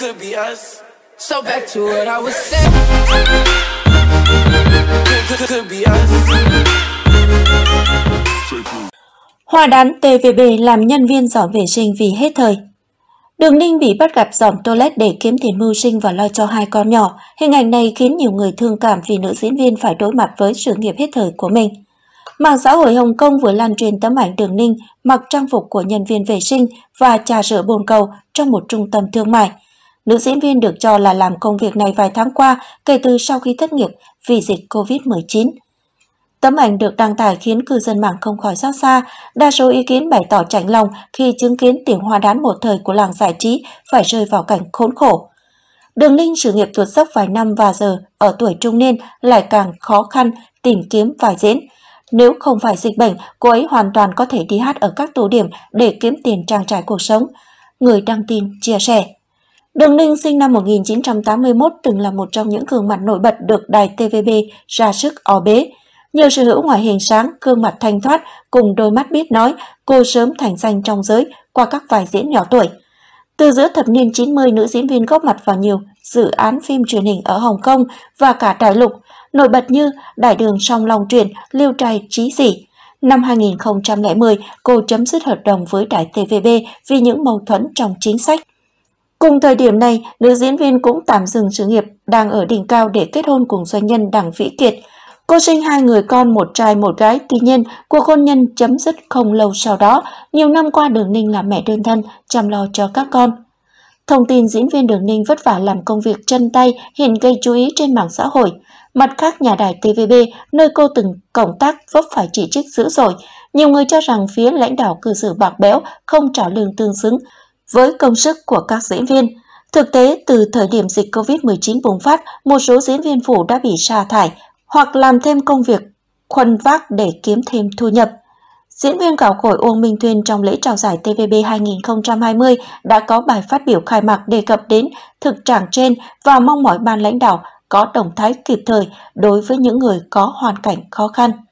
could be us. So back to what I was saying. Could, could be us. Hòa đán TVB làm nhân viên dọn vệ sinh vì hết thời. Đường Ninh bị bắt gặp dọn toilet để kiếm tiền mưu sinh và lo cho hai con nhỏ. Hình ảnh này khiến nhiều người thương cảm vì nữ diễn viên phải đối mặt với sự nghiệp hết thời của mình. Mạng xã hội Hồng Kông vừa lan truyền tấm ảnh Đường Ninh mặc trang phục của nhân viên vệ sinh và trà rửa bồn cầu trong một trung tâm thương mại – Nữ diễn viên được cho là làm công việc này vài tháng qua kể từ sau khi thất nghiệp vì dịch COVID-19. Tấm ảnh được đăng tải khiến cư dân mạng không khỏi xót xa, đa số ý kiến bày tỏ chạnh lòng khi chứng kiến tiếng hoa đán một thời của làng giải trí phải rơi vào cảnh khốn khổ. Đường Linh sự nghiệp tuột dốc vài năm và giờ ở tuổi trung niên lại càng khó khăn tìm kiếm vai diễn. Nếu không phải dịch bệnh, cô ấy hoàn toàn có thể đi hát ở các tụ điểm để kiếm tiền trang trải cuộc sống. Người đăng tin chia sẻ. Đường Ninh sinh năm 1981 từng là một trong những gương mặt nổi bật được đài TVB ra sức o bế. Nhờ sở hữu ngoại hình sáng, gương mặt thanh thoát cùng đôi mắt biết nói, cô sớm thành danh trong giới qua các vai diễn nhỏ tuổi. Từ giữa thập niên 90, nữ diễn viên góp mặt vào nhiều dự án phim truyền hình ở Hồng Kông và cả đại lục, nổi bật như Đại đường song long truyền, Lưu trai trí Dĩ. Năm 2010, cô chấm dứt hợp đồng với Đài TVB vì những mâu thuẫn trong chính sách. Cùng thời điểm này, nữ diễn viên cũng tạm dừng sự nghiệp, đang ở đỉnh cao để kết hôn cùng doanh nhân Đặng Vĩ Kiệt. Cô sinh hai người con, một trai một gái, tuy nhiên cuộc hôn nhân chấm dứt không lâu sau đó. Nhiều năm qua Đường Ninh là mẹ đơn thân, chăm lo cho các con. Thông tin diễn viên Đường Ninh vất vả làm công việc chân tay hiện gây chú ý trên mạng xã hội. Mặt khác, nhà đài TVB, nơi cô từng cộng tác vấp phải chỉ trích dữ dội. Nhiều người cho rằng phía lãnh đạo cư xử bạc bẽo, không trả lương tương xứng, với công sức của các diễn viên, thực tế từ thời điểm dịch COVID-19 bùng phát, một số diễn viên phủ đã bị sa thải hoặc làm thêm công việc khuân vác để kiếm thêm thu nhập. Diễn viên gạo cội Uông Minh Thuyên trong lễ trao giải TVB 2020 đã có bài phát biểu khai mạc đề cập đến thực trạng trên và mong mọi ban lãnh đạo có động thái kịp thời đối với những người có hoàn cảnh khó khăn.